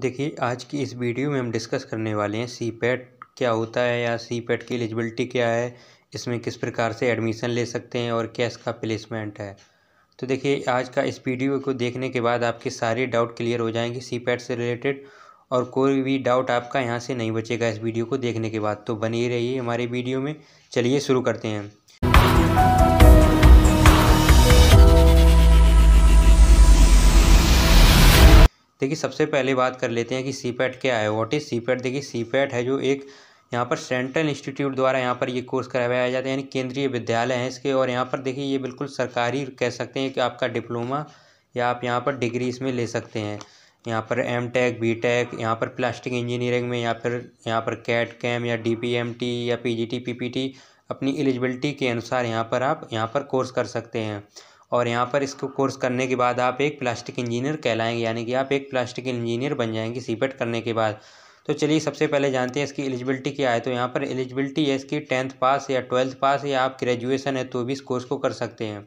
देखिए आज की इस वीडियो में हम डिस्कस करने वाले हैं सी पैट क्या होता है या सी पैट की एलिजिबिलिटी क्या है इसमें किस प्रकार से एडमिशन ले सकते हैं और क्या इसका प्लेसमेंट है तो देखिए आज का इस वीडियो को देखने के बाद आपके सारे डाउट क्लियर हो जाएंगे सी पैट से रिलेटेड और कोई भी डाउट आपका यहाँ से नहीं बचेगा इस वीडियो को देखने के बाद तो बने रहिए हमारे वीडियो में चलिए शुरू करते हैं देखिए सबसे पहले बात कर लेते हैं कि सी पैट क्या है वॉट इज़ सी पैट देखिए सी पैट है जो एक यहाँ पर सेंट्रल इंस्टीट्यूट द्वारा यहाँ पर ये कोर्स करवाया जाता है यानी केंद्रीय विद्यालय है इसके और यहाँ पर देखिए ये बिल्कुल सरकारी कह सकते हैं कि आपका डिप्लोमा या आप यहाँ पर डिग्री इसमें ले सकते हैं यहाँ पर एम टेक बी टेक यहाँ पर प्लास्टिक इंजीनियरिंग में या फिर यहाँ पर कैट कैम या डी पी एम टी या P G T P P T अपनी एलिजिबिलिटी के अनुसार यहाँ पर आप यहाँ पर कोर्स कर सकते हैं और यहाँ पर इसको कोर्स करने के बाद आप एक प्लास्टिक इंजीनियर कहलाएँगे यानी कि आप एक प्लास्टिक इंजीनियर बन जाएंगे सी e करने के बाद तो चलिए सबसे पहले जानते हैं इसकी एलिजिबिलिटी क्या है तो यहाँ पर एलिजिबिलिटी है इसकी टेंथ पास या ट्वेल्थ पास या आप ग्रेजुएसन है तो भी इस कोर्स को कर सकते हैं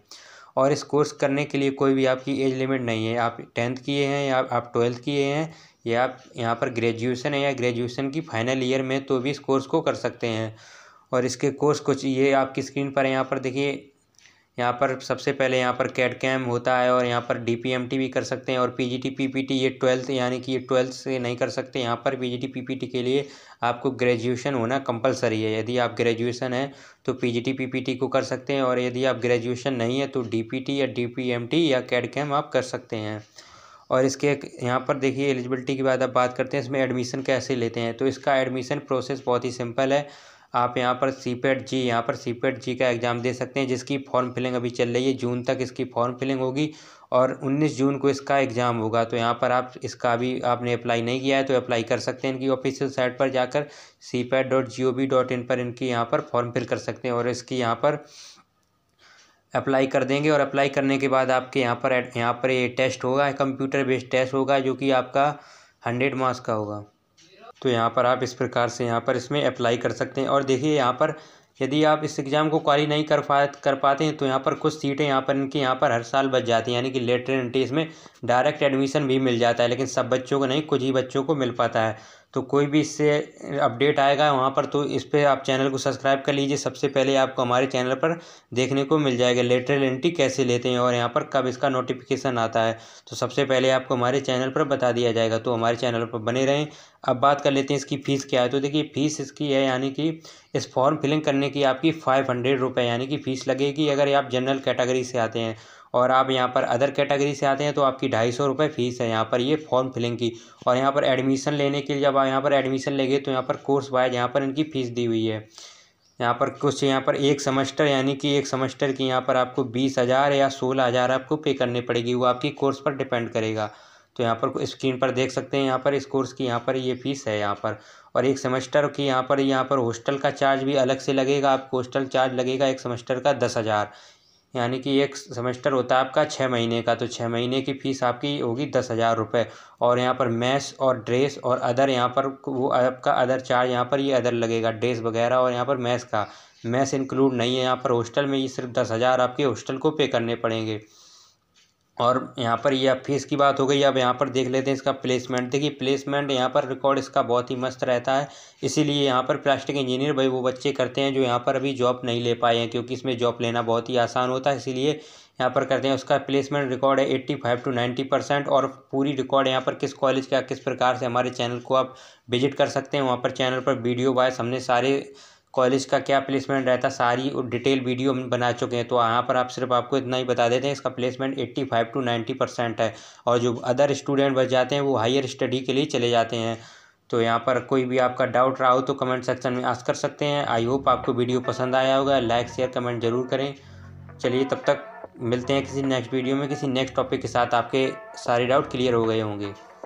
और इस कोर्स करने के लिए कोई भी आपकी एज लिमिट नहीं है आप टेंथ किए हैं या आप ट्वेल्थ किए हैं या आप यहाँ पर ग्रेजुएसन है या ग्रेजुएसन की फाइनल ईयर में तो भी इस कोर्स को कर सकते हैं और इसके कोर्स कुछ ये आपकी स्क्रीन पर यहाँ पर देखिए यहाँ पर सबसे पहले यहाँ पर कैड कैम होता है और यहाँ पर डी पी एम टी भी कर सकते हैं और P G T P P T ये ट्वेल्थ यानी कि ये ट्वेल्थ से नहीं कर सकते यहाँ पर P G T P P T के लिए आपको ग्रेजुएशन होना कंपलसरी है यदि आप ग्रेजुएशन है तो P G T P P T को कर सकते हैं और यदि आप ग्रेजुएशन नहीं है तो डी पी टी या डी पी एम टी या कैड कैम आप कर सकते हैं और इसके यहाँ पर देखिए एलिजिबिलिटी की बात आप बात करते हैं इसमें एडमिशन कैसे लेते हैं तो इसका एडमिशन प्रोसेस बहुत ही सिंपल है आप यहाँ पर सी पैट जी यहाँ पर सी पैट जी का एग्ज़ाम दे सकते हैं जिसकी फॉर्म फिलिंग अभी चल रही है जून तक इसकी फॉर्म फिलिंग होगी और 19 जून को इसका एग्ज़ाम होगा तो यहाँ पर आप इसका भी आपने अप्लाई नहीं किया है तो अप्लाई कर सकते हैं इनकी ऑफिशियल साइट पर जाकर C PET dot G O V dot in पर इनकी यहाँ पर फॉर्म फिल कर सकते हैं और इसकी यहाँ पर अप्लाई कर देंगे और अप्लाई करने के बाद आपके यहाँ पर यहाँ पर ये टेस्ट होगा कंप्यूटर बेस्ड टेस्ट होगा जो कि आपका हंड्रेड मार्क्स का होगा तो यहाँ पर आप इस प्रकार से यहाँ पर इसमें अप्लाई कर सकते हैं और देखिए यहाँ पर यदि आप इस एग्ज़ाम को क्वारी नहीं कर पा कर पाते हैं तो यहाँ पर कुछ सीटें यहाँ पर इनकी यहाँ पर हर साल बच जाती हैं यानी कि लेटर एंट्री इसमें डायरेक्ट एडमिशन भी मिल जाता है लेकिन सब बच्चों को नहीं कुछ ही बच्चों को मिल पाता है तो कोई भी इससे अपडेट आएगा वहाँ पर तो इस पर आप चैनल को सब्सक्राइब कर लीजिए सबसे पहले आपको हमारे चैनल पर देखने को मिल जाएगा लेटरल एंट्री कैसे लेते हैं और यहाँ पर कब इसका नोटिफिकेशन आता है तो सबसे पहले आपको हमारे चैनल पर बता दिया जाएगा तो हमारे चैनल पर बने रहें अब बात कर लेते हैं इसकी फ़ीस क्या है तो देखिए फ़ीस इसकी है यानी कि इस फॉर्म फिलिंग करने की आपकी फ़ाइव हंड्रेड यानी कि फ़ीस लगेगी अगर आप जनरल कैटेगरी से आते हैं और आप यहाँ पर अदर कैटेगरी से आते हैं तो आपकी ढाई सौ रुपये फ़ीस है यहाँ पर ये फॉर्म फिलिंग की और यहाँ पर एडमिशन लेने के लिए जब आप यहाँ पर एडमिशन लेंगे तो यहाँ पर कोर्स वाइज यहाँ पर इनकी फ़ीस दी हुई है यहाँ पर कुछ यहाँ पर एक सेमेस्टर यानी कि एक सेमेस्टर की यहाँ पर आपको बीस हज़ार या सोलह हज़ार आपको पे करनी पड़ेगी वो आपकी कोर्स पर डिपेंड करेगा तो यहाँ पर स्क्रीन पर देख सकते हैं यहाँ पर इस कोर्स की यहाँ पर ये फ़ीस है यहाँ पर और एक सेमेस्टर की यहाँ पर यहाँ पर हॉस्टल का चार्ज भी अलग से लगेगा आपको हॉस्टल चार्ज लगेगा एक सेमेस्टर का दस हज़ार यानी कि एक सेमेस्टर होता है आपका छः महीने का तो छः महीने की फ़ीस आपकी होगी दस हज़ार रुपये और यहाँ पर मैथ्स और ड्रेस और अदर यहाँ पर वो आपका अदर चार्ज यहाँ पर ये अदर लगेगा ड्रेस वगैरह और यहाँ पर मैथ्स का मैथ्स इंक्लूड नहीं है यहाँ पर हॉस्टल में ये सिर्फ दस हज़ार आपके हॉस्टल को पे करने पड़ेंगे और यहाँ पर यह फीस की बात हो गई अब यहाँ पर देख लेते हैं इसका प्लेसमेंट देखिए प्लेसमेंट यहाँ पर रिकॉर्ड इसका बहुत ही मस्त रहता है इसीलिए यहाँ पर प्लास्टिक इंजीनियर भाई वो बच्चे करते हैं जो यहाँ पर अभी जॉब नहीं ले पाए हैं क्योंकि इसमें जॉब लेना बहुत ही आसान होता है इसीलिए यहाँ पर करते हैं उसका प्लेसमेंट रिकॉर्ड है eighty five to ninety percent और पूरी रिकॉर्ड यहाँ पर किस कॉलेज का किस प्रकार से हमारे चैनल को आप विजिट कर सकते हैं वहाँ पर चैनल पर वीडियो वाइज हमने सारे कॉलेज का क्या प्लेसमेंट रहता सारी डिटेल वीडियो हम बना चुके हैं तो यहाँ पर आप सिर्फ आपको इतना ही बता देते हैं इसका placement eighty five to ninety percent है और जो अदर स्टूडेंट बच जाते हैं वो हायर स्टडी के लिए चले जाते हैं तो यहाँ पर कोई भी आपका डाउट रहा हो तो कमेंट सेक्शन में आस कर सकते हैं आई होप आपको वीडियो पसंद आया होगा लाइक शेयर कमेंट ज़रूर करें चलिए तब तक मिलते हैं किसी नेक्स्ट वीडियो में किसी नेक्स्ट टॉपिक के साथ आपके सारे डाउट क्लियर हो गए होंगे